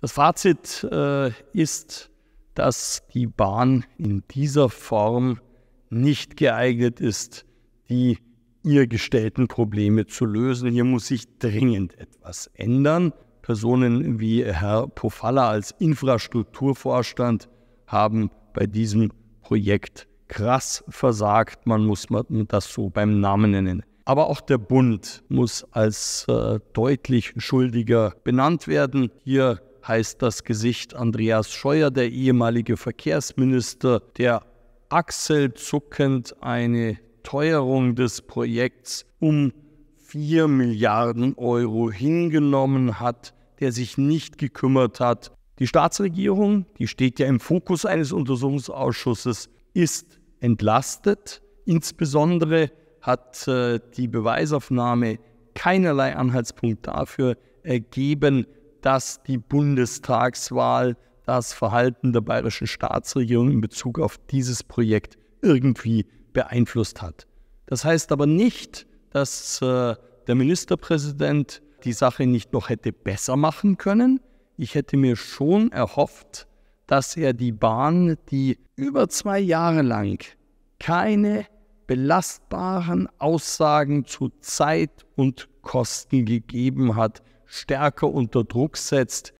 Das Fazit äh, ist, dass die Bahn in dieser Form nicht geeignet ist, die ihr gestellten Probleme zu lösen. Hier muss sich dringend etwas ändern. Personen wie Herr Pofalla als Infrastrukturvorstand haben bei diesem Projekt krass versagt. Man muss das so beim Namen nennen. Aber auch der Bund muss als äh, deutlich Schuldiger benannt werden. Hier heißt das Gesicht Andreas Scheuer, der ehemalige Verkehrsminister, der achselzuckend eine Teuerung des Projekts um 4 Milliarden Euro hingenommen hat, der sich nicht gekümmert hat. Die Staatsregierung, die steht ja im Fokus eines Untersuchungsausschusses, ist entlastet. Insbesondere hat äh, die Beweisaufnahme keinerlei Anhaltspunkt dafür ergeben, dass die Bundestagswahl das Verhalten der bayerischen Staatsregierung in Bezug auf dieses Projekt irgendwie beeinflusst hat. Das heißt aber nicht, dass äh, der Ministerpräsident die Sache nicht noch hätte besser machen können. Ich hätte mir schon erhofft, dass er die Bahn, die über zwei Jahre lang keine belastbaren Aussagen zu Zeit und Kosten gegeben hat, stärker unter Druck setzt,